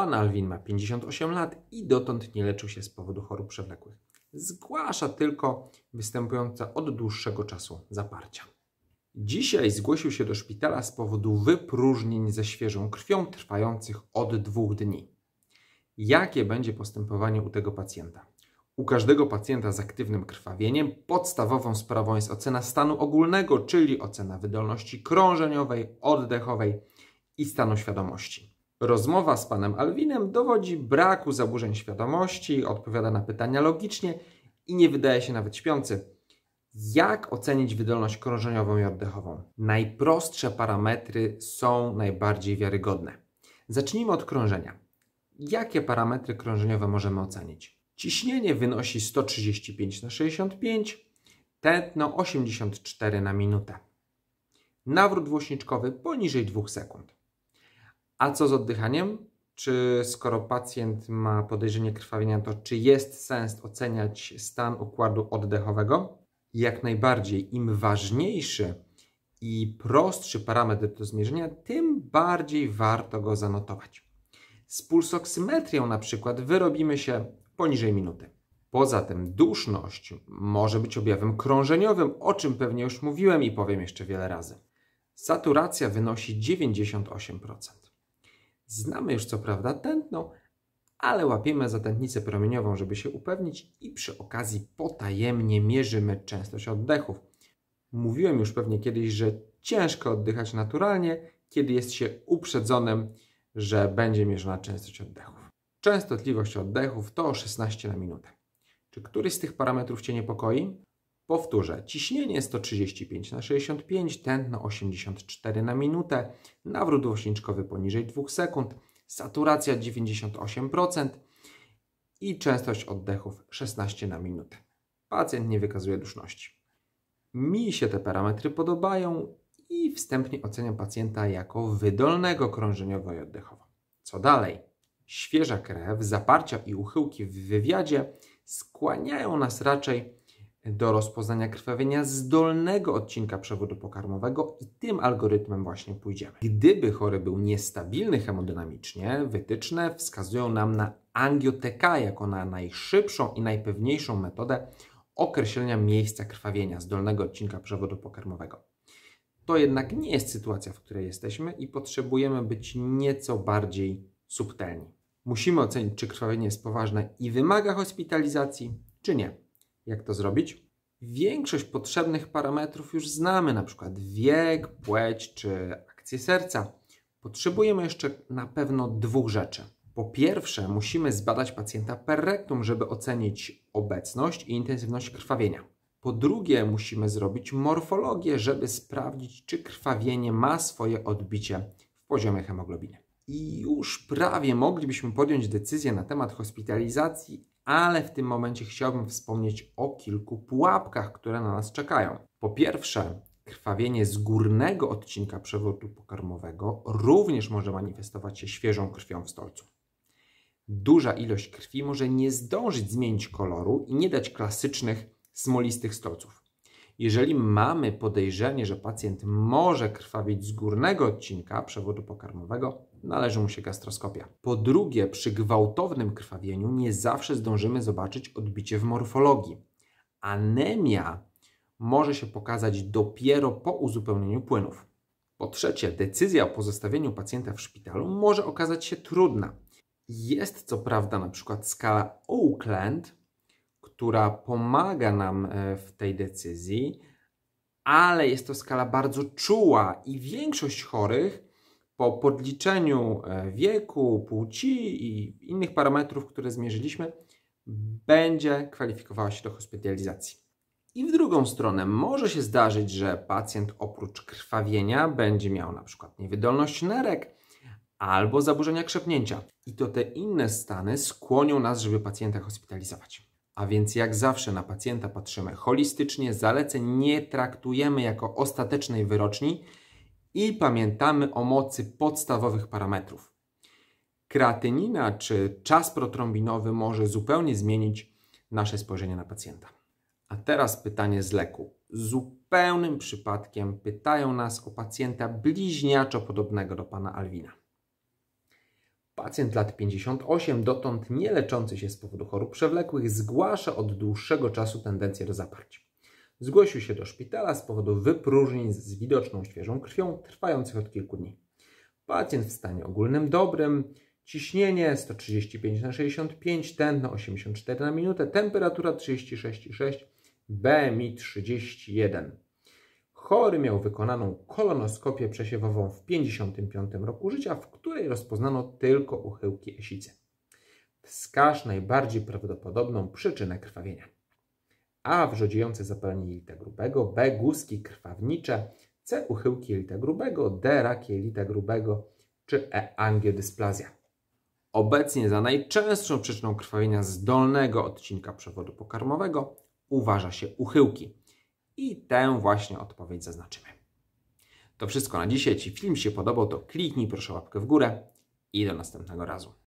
Pan Alwin ma 58 lat i dotąd nie leczył się z powodu chorób przewlekłych. Zgłasza tylko występujące od dłuższego czasu zaparcia. Dzisiaj zgłosił się do szpitala z powodu wypróżnień ze świeżą krwią trwających od dwóch dni. Jakie będzie postępowanie u tego pacjenta? U każdego pacjenta z aktywnym krwawieniem podstawową sprawą jest ocena stanu ogólnego, czyli ocena wydolności krążeniowej, oddechowej i stanu świadomości. Rozmowa z panem Alwinem dowodzi braku zaburzeń świadomości, odpowiada na pytania logicznie i nie wydaje się nawet śpiący. Jak ocenić wydolność krążeniową i oddechową? Najprostsze parametry są najbardziej wiarygodne. Zacznijmy od krążenia. Jakie parametry krążeniowe możemy ocenić? Ciśnienie wynosi 135 na 65, tętno 84 na minutę. Nawrót włośniczkowy poniżej 2 sekund. A co z oddychaniem? Czy skoro pacjent ma podejrzenie krwawienia, to czy jest sens oceniać stan układu oddechowego? Jak najbardziej, im ważniejszy i prostszy parametr do zmierzenia, tym bardziej warto go zanotować. Z pulsoksymetrią na przykład wyrobimy się poniżej minuty. Poza tym duszność może być objawem krążeniowym, o czym pewnie już mówiłem i powiem jeszcze wiele razy. Saturacja wynosi 98%. Znamy już co prawda tętno, ale łapiemy za tętnicę promieniową, żeby się upewnić i przy okazji potajemnie mierzymy częstość oddechów. Mówiłem już pewnie kiedyś, że ciężko oddychać naturalnie, kiedy jest się uprzedzonym, że będzie mierzona częstość oddechów. Częstotliwość oddechów to 16 na minutę. Czy któryś z tych parametrów Cię niepokoi? Powtórzę, ciśnienie 135 na 65, tętno 84 na minutę, nawrót włosiczkowy poniżej 2 sekund, saturacja 98% i częstość oddechów 16 na minutę. Pacjent nie wykazuje duszności. Mi się te parametry podobają i wstępnie oceniam pacjenta jako wydolnego krążeniowo i oddechowo. Co dalej? Świeża krew, zaparcia i uchyłki w wywiadzie skłaniają nas raczej do rozpoznania krwawienia z dolnego odcinka przewodu pokarmowego i tym algorytmem właśnie pójdziemy. Gdyby chory był niestabilny hemodynamicznie, wytyczne wskazują nam na angioteka jako na najszybszą i najpewniejszą metodę określenia miejsca krwawienia z dolnego odcinka przewodu pokarmowego. To jednak nie jest sytuacja, w której jesteśmy i potrzebujemy być nieco bardziej subtelni. Musimy ocenić, czy krwawienie jest poważne i wymaga hospitalizacji, czy nie. Jak to zrobić? Większość potrzebnych parametrów już znamy, np. wiek, płeć czy akcję serca. Potrzebujemy jeszcze na pewno dwóch rzeczy. Po pierwsze, musimy zbadać pacjenta per rectum, żeby ocenić obecność i intensywność krwawienia. Po drugie, musimy zrobić morfologię, żeby sprawdzić, czy krwawienie ma swoje odbicie w poziomie hemoglobiny. I już prawie moglibyśmy podjąć decyzję na temat hospitalizacji, ale w tym momencie chciałbym wspomnieć o kilku pułapkach, które na nas czekają. Po pierwsze, krwawienie z górnego odcinka przewodu pokarmowego również może manifestować się świeżą krwią w stolcu. Duża ilość krwi może nie zdążyć zmienić koloru i nie dać klasycznych smolistych stolców. Jeżeli mamy podejrzenie, że pacjent może krwawić z górnego odcinka przewodu pokarmowego, należy mu się gastroskopia. Po drugie, przy gwałtownym krwawieniu nie zawsze zdążymy zobaczyć odbicie w morfologii. Anemia może się pokazać dopiero po uzupełnieniu płynów. Po trzecie, decyzja o pozostawieniu pacjenta w szpitalu może okazać się trudna. Jest co prawda na przykład skala Oakland, która pomaga nam e, w tej decyzji, ale jest to skala bardzo czuła i większość chorych po podliczeniu e, wieku, płci i innych parametrów, które zmierzyliśmy, będzie kwalifikowała się do hospitalizacji. I w drugą stronę może się zdarzyć, że pacjent oprócz krwawienia będzie miał na przykład niewydolność nerek albo zaburzenia krzepnięcia. I to te inne stany skłonią nas, żeby pacjenta hospitalizować. A więc jak zawsze na pacjenta patrzymy holistycznie, zaleceń nie traktujemy jako ostatecznej wyroczni i pamiętamy o mocy podstawowych parametrów. Kreatynina czy czas protrombinowy może zupełnie zmienić nasze spojrzenie na pacjenta. A teraz pytanie z leku. Zupełnym przypadkiem pytają nas o pacjenta bliźniaczo podobnego do pana Alwina. Pacjent lat 58, dotąd nie leczący się z powodu chorób przewlekłych, zgłasza od dłuższego czasu tendencję do zaparcia. Zgłosił się do szpitala z powodu wypróżnień z widoczną świeżą krwią trwających od kilku dni. Pacjent w stanie ogólnym dobrym, ciśnienie 135 na 65, tętno 84 na minutę, temperatura 36,6, BMI 31. Chory miał wykonaną kolonoskopię przesiewową w 55 roku życia, w której rozpoznano tylko uchyłki esicy. Wskaż najbardziej prawdopodobną przyczynę krwawienia. A. Wrzodziejące zapalenie jelita grubego, B. Guzki krwawnicze, C. Uchyłki jelita grubego, D. Rak jelita grubego czy E. Angiodysplazja. Obecnie za najczęstszą przyczyną krwawienia z dolnego odcinka przewodu pokarmowego uważa się uchyłki i tę właśnie odpowiedź zaznaczymy. To wszystko na dzisiaj. Jeśli film się podobał, to kliknij proszę łapkę w górę i do następnego razu.